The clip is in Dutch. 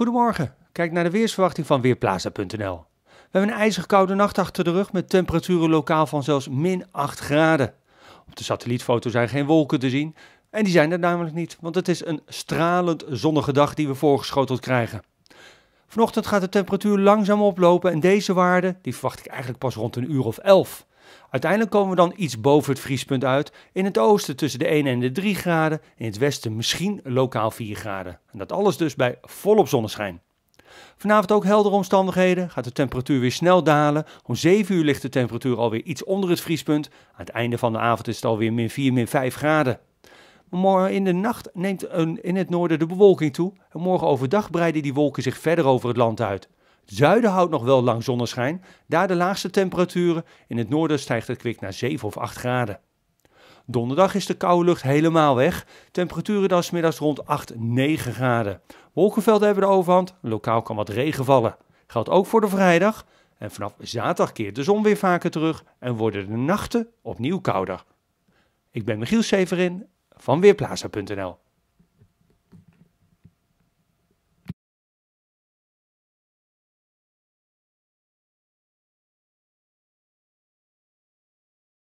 Goedemorgen. Kijk naar de weersverwachting van Weerplaza.nl. We hebben een ijzig koude nacht achter de rug met temperaturen lokaal van zelfs min 8 graden. Op de satellietfoto zijn geen wolken te zien. En die zijn er namelijk niet, want het is een stralend zonnige dag die we voorgeschoteld krijgen. Vanochtend gaat de temperatuur langzaam oplopen en deze waarde, die verwacht ik eigenlijk pas rond een uur of 11. Uiteindelijk komen we dan iets boven het vriespunt uit. In het oosten tussen de 1 en de 3 graden. In het westen misschien lokaal 4 graden. En dat alles dus bij volop zonneschijn. Vanavond ook heldere omstandigheden. Gaat de temperatuur weer snel dalen. Om 7 uur ligt de temperatuur alweer iets onder het vriespunt. Aan het einde van de avond is het alweer min 4, min 5 graden. Morgen in de nacht neemt in het noorden de bewolking toe. En morgen overdag breiden die wolken zich verder over het land uit zuiden houdt nog wel lang zonneschijn, daar de laagste temperaturen. In het noorden stijgt het kwik naar 7 of 8 graden. Donderdag is de koude lucht helemaal weg. Temperaturen dan middags rond 8, 9 graden. Wolkenvelden hebben de overhand, lokaal kan wat regen vallen. Geldt ook voor de vrijdag. En vanaf zaterdag keert de zon weer vaker terug en worden de nachten opnieuw kouder. Ik ben Michiel Severin van Weerplaza.nl